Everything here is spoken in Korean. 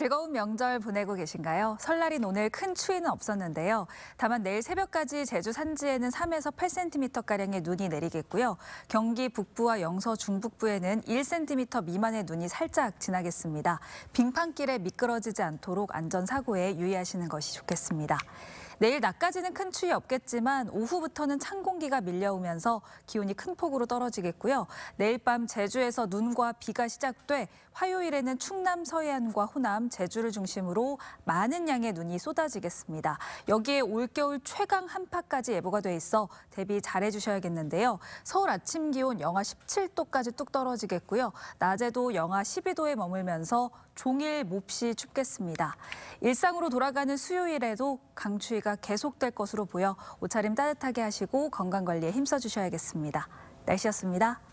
즐거운 명절 보내고 계신가요? 설날인 오늘 큰 추위는 없었는데요. 다만 내일 새벽까지 제주 산지에는 3에서 8cm가량의 눈이 내리겠고요. 경기 북부와 영서 중북부에는 1cm 미만의 눈이 살짝 지나겠습니다. 빙판길에 미끄러지지 않도록 안전사고에 유의하시는 것이 좋겠습니다. 내일 낮까지는 큰 추위 없겠지만 오후부터는 찬 공기가 밀려오면서 기온이 큰 폭으로 떨어지겠고요. 내일 밤 제주에서 눈과 비가 시작돼 화요일에는 충남 서해안과 호남, 제주를 중심으로 많은 양의 눈이 쏟아지겠습니다. 여기에 올겨울 최강 한파까지 예보가 돼 있어 대비 잘해주셔야겠는데요. 서울 아침 기온 영하 17도까지 뚝 떨어지겠고요. 낮에도 영하 12도에 머물면서 종일 몹시 춥겠습니다. 일상으로 돌아가는 수요일에도 강추위가 계속될 것으로 보여 옷차림 따뜻하게 하시고 건강 관리에 힘써 주셔야겠습니다. 날씨였습니다.